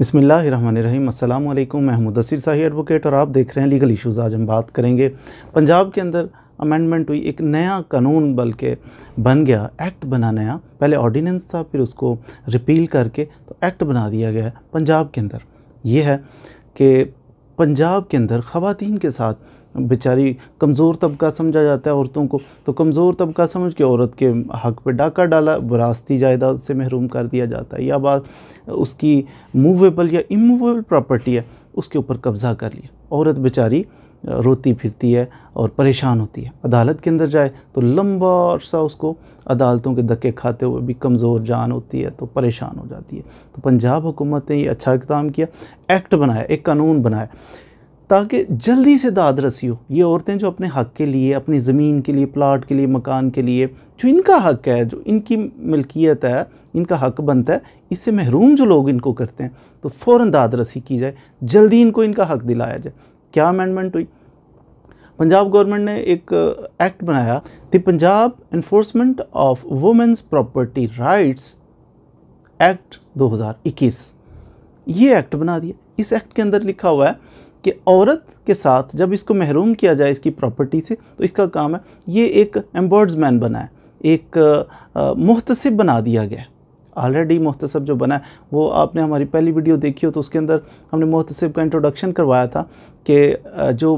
बसमिलीम अल्लाम महमूद असर शाही एडवोकेट और आप देख रहे हैं लीगल इश्यूज़ आज हम बात करेंगे पंजाब के अंदर अमेंडमेंट हुई एक नया कानून बल्कि बन गया एक्ट बना नया पहले ऑर्डीनेंस था फिर उसको रिपील करके तो एक्ट बना दिया गया है पंजाब के अंदर ये है कि पंजाब के अंदर ख़वान के साथ बेचारी कमज़ोर तबका समझा जाता है औरतों को तो कमज़ोर तबका समझ के औरत के हक पे डाका डाला विरासती जायदाद से महरूम कर दिया जाता है या बात उसकी मूवेबल या इमूवेबल प्रॉपर्टी है उसके ऊपर कब्ज़ा कर लिया औरत बेचारी रोती फिरती है और परेशान होती है अदालत के अंदर जाए तो लंबा अरसा उसको अदालतों के धक्के खाते हुए भी कमज़ोर जान होती है तो परेशान हो जाती है तो पंजाब हुकूमत ने ये अच्छा इकदाम किया एक्ट बनाया एक कानून बनाया ताकि जल्दी से दाद रसी हो ये औरतें जो अपने हक़ के लिए अपनी ज़मीन के लिए प्लाट के लिए मकान के लिए जो इनका हक़ है जो इनकी मिल्कियत है इनका हक़ बनता है इससे महरूम जो लोग इनको करते हैं तो फ़ौर दाद रसी की जाए जल्दी इनको इनका हक़ दिलाया जाए क्या अमेंडमेंट हुई पंजाब गवर्नमेंट ने एक एक्ट uh, बनाया the Punjab enforcement of women's property rights act 2021 ये एक्ट बना दिया इस एक्ट के अंदर लिखा हुआ है कि औरत के साथ जब इसको महरूम किया जाए इसकी प्रॉपर्टी से तो इसका काम है ये एक एम्बर्ड्समैन बना है एक मुहतसब बना दिया गया है ऑलरेडी मोहतसब जो बना है वो आपने हमारी पहली वीडियो देखी हो तो उसके अंदर हमने मोहतसब का इंट्रोडक्शन करवाया था कि जो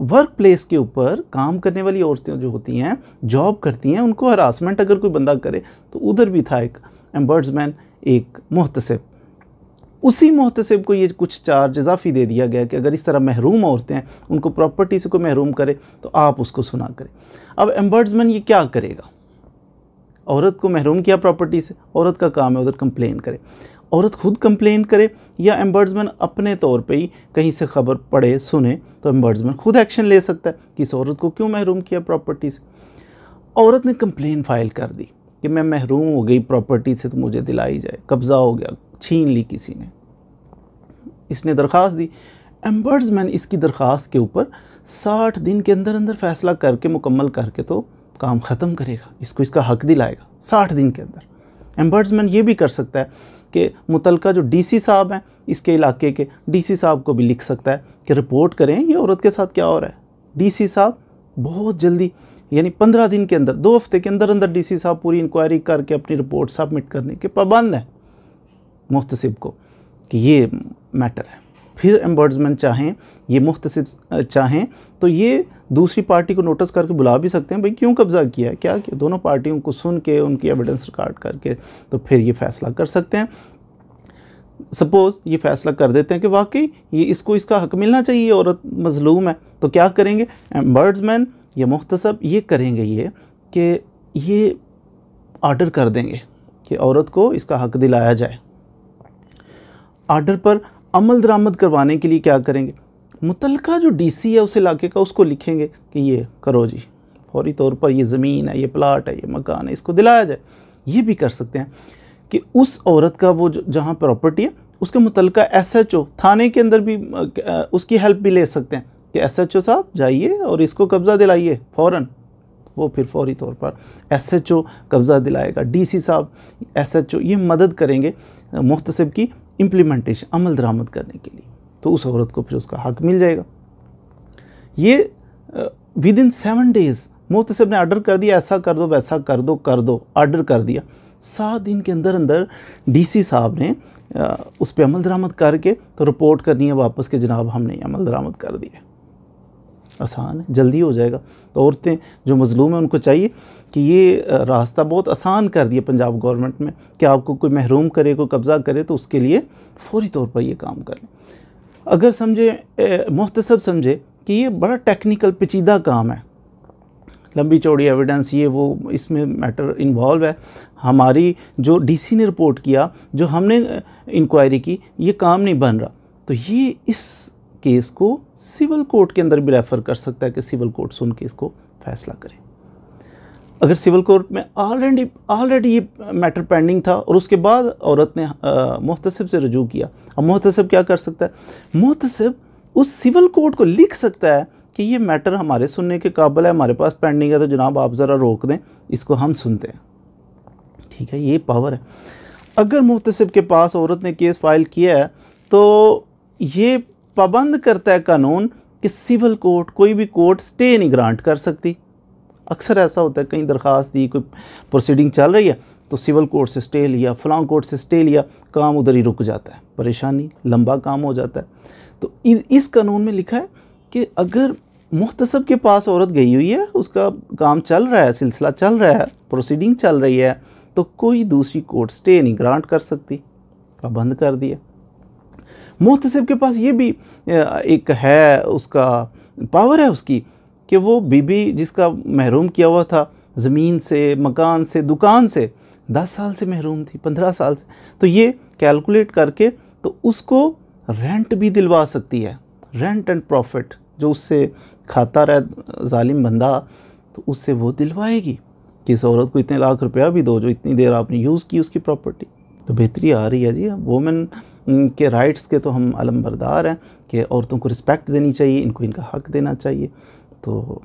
वर्क प्लेस के ऊपर काम करने वाली औरतें जो होती हैं जॉब करती हैं उनको हरासमेंट अगर कोई बंदा करे तो उधर भी था एक एम्बर्ड्समैन एक मोहतसब उसी महतसब को ये कुछ चार्ज इजाफी दे दिया गया कि अगर इस तरह महरूम औरतें हैं उनको प्रॉपर्टी से कोई महरूम करे तो आप उसको सुना करें अब एम्बर्ड्समैन ये क्या करेगा औरत को महरूम किया प्रॉपर्टी से औरत का काम है उधर कंप्लेन करे औरत खुद कंप्लेन करे या एम्बर्ड्समैन अपने तौर पे ही कहीं से खबर पढ़े सुने तो एम्बर्ड्समैन खुद एक्शन ले सकता है कि इस औरत को क्यों महरूम किया प्रॉपर्टी से औरत ने कंप्लेन फाइल कर दी कि मैं महरूम हो गई प्रॉपर्टी से तो मुझे दिलाई जाए कब्ज़ा हो गया छीन ली किसी ने इसने दरख्वास्त दी एम्बर्समैन इसकी दरख्वास्त के ऊपर साठ दिन के अंदर अंदर फैसला करके मुकम्मल करके तो काम ख़त्म करेगा इसको इसका हक दिलाएगा साठ दिन के अंदर एम्बर्समैन ये भी कर सकता है कि मुतलका जो सी साहब हैं इसके इलाके के सी साहब को भी लिख सकता है कि रिपोर्ट करें ये औरत के साथ क्या हो रहा है डीसी साहब बहुत जल्दी यानी पंद्रह दिन के अंदर दो हफ्ते के अंदर अंदर डीसी साहब पूरी इंक्वायरी करके अपनी रिपोर्ट सबमिट करने के पाबंद हैं मुख्तसिब को कि ये मैटर है फिर एम्बर्ड्समेंट चाहें ये मुफ्त चाहें तो ये दूसरी पार्टी को नोटिस करके बुला भी सकते हैं भाई क्यों कब्ज़ा किया है क्या किया दोनों पार्टियों को सुन के उनकी एविडेंस रिकॉर्ड करके तो फिर ये फैसला कर सकते हैं सपोज़ ये फैसला कर देते हैं कि वाकई ये इसको इसका हक मिलना चाहिए औरत मजलूम है तो क्या करेंगे एम्बर्ड्समैन या मुख्तसब ये करेंगे ये कि ये आर्डर कर देंगे कि औरत को इसका हक दिलाया जाए आर्डर पर अमल दरामद करवाने के लिए क्या करेंगे मुतलका जो डीसी है उस इलाके का उसको लिखेंगे कि ये करो जी फौरी तौर पर ये ज़मीन है ये प्लाट है ये मकान है इसको दिलाया जाए ये भी कर सकते हैं कि उस औरत का वो जहाँ प्रॉपर्टी है उसके मुतलक एस एच ओ थाने के अंदर भी उसकी हेल्प भी ले सकते हैं कि एस एच ओ साहब जाइए और इसको कब्ज़ा दिलाइए फ़ौर वो फिर फौरी तौर पर एस एच ओ कब्ज़ा दिलाएगा डी सी साहब एस एच ओ ये मदद करेंगे मुख्तसब की इम्प्लीमेंटेशन अमल दरामद करने के लिए तो उस औरत को फिर उसका हक मिल जाएगा ये विद इन सेवन डेज़ मोहतसब ने आर्डर कर दिया ऐसा कर दो वैसा कर दो कर दो आर्डर कर दिया सात दिन के अंदर अंदर डीसी साहब ने आ, उस पर अमल दरामद करके तो रिपोर्ट करनी है वापस के जनाब हमने अमल दरामद कर दिया आसान है जल्दी हो जाएगा तो औरतें जो मज़लूम हैं उनको चाहिए कि ये रास्ता बहुत आसान कर दिया पंजाब गवर्नमेंट में कि आपको कोई महरूम करे कोई कब्ज़ा करे तो उसके लिए फौरी तौर पर ये काम कर लें अगर समझे महतसब समझे कि ये बड़ा टेक्निकल पेचीदा काम है लंबी चौड़ी एविडेंस ये वो इसमें मैटर इन्वॉल्व है हमारी जो डीसी ने रिपोर्ट किया जो हमने इंक्वायरी की ये काम नहीं बन रहा तो ये इस केस को सिविल कोर्ट के अंदर भी रेफ़र कर सकता है कि सिविल कोर्ट सुन के इसको फैसला करें अगर सिविल कोर्ट में ऑलरेडी ऑलरेडी ये मैटर पेंडिंग था और उसके बाद औरत ने मुहतसब से रजू किया अब मुहतसब क्या कर सकता है मुहतसब उस सिविल कोर्ट को लिख सकता है कि ये मैटर हमारे सुनने के काबिल है हमारे पास पेंडिंग है तो जनाब आप ज़रा रोक दें इसको हम सुनते हैं ठीक है ये पावर है अगर मुहतसब के पास औरत ने केस फाइल किया है तो ये पाबंद करता है कानून कि सिविल कोर्ट कोई भी कोर्ट स्टे नहीं ग्रांट कर सकती अक्सर ऐसा होता है कहीं दरख्वास्त दी कोई प्रोसीडिंग चल रही है तो सिविल कोर्ट से स्टे लिया फलां कोर्ट से स्टे लिया काम उधर ही रुक जाता है परेशानी लंबा काम हो जाता है तो इस कानून में लिखा है कि अगर मुहतसब के पास औरत गई हुई है उसका काम चल रहा है सिलसिला चल रहा है प्रोसीडिंग चल रही है तो कोई दूसरी कोर्ट स्टे नहीं ग्रांट कर सकती पाबंद कर दिया मोहतसब के पास ये भी एक है उसका पावर है उसकी कि वो बीबी जिसका महरूम किया हुआ था ज़मीन से मकान से दुकान से दस साल से महरूम थी पंद्रह साल से तो ये कैलकुलेट करके तो उसको रेंट भी दिलवा सकती है रेंट एंड प्रॉफिट जो उससे खाता रहे ालिम बंदा तो उससे वो दिलवाएगी कि इस औरत को इतने लाख रुपया भी दो जो इतनी देर आपने यूज़ की उसकी प्रॉपर्टी तो बेहतरी आ रही है जी वोमेन के राइट्स के तो हम अलमबरदार हैं कि औरतों को रिस्पेक्ट देनी चाहिए इनको इनका हक देना चाहिए तो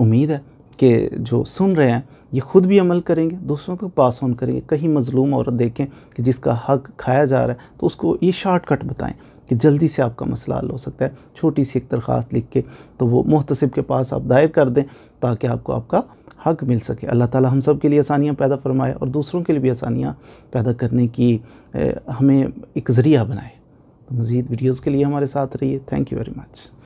उम्मीद है कि जो सुन रहे हैं ये ख़ुद भी अमल करेंगे दूसरों को पास ऑन करेंगे कहीं मजलूम औरत देखें कि जिसका हक खाया जा रहा है तो उसको ये शॉर्टकट बताएं कि जल्दी से आपका मसला हल हो सकता है छोटी सी एक दरख्वास्त लिख के तो वो मुहतसब के पास आप दायर कर दें ताकि आपको आपका हक मिल सके अल्लाह ताला हम सब के लिए आसानियाँ पैदा फरमाए और दूसरों के लिए भी आसानियाँ पैदा करने की हमें एक ज़रिया बनाए तो मज़ीद वीडियोज़ के लिए हमारे साथ रहिए थैंक यू वेरी मच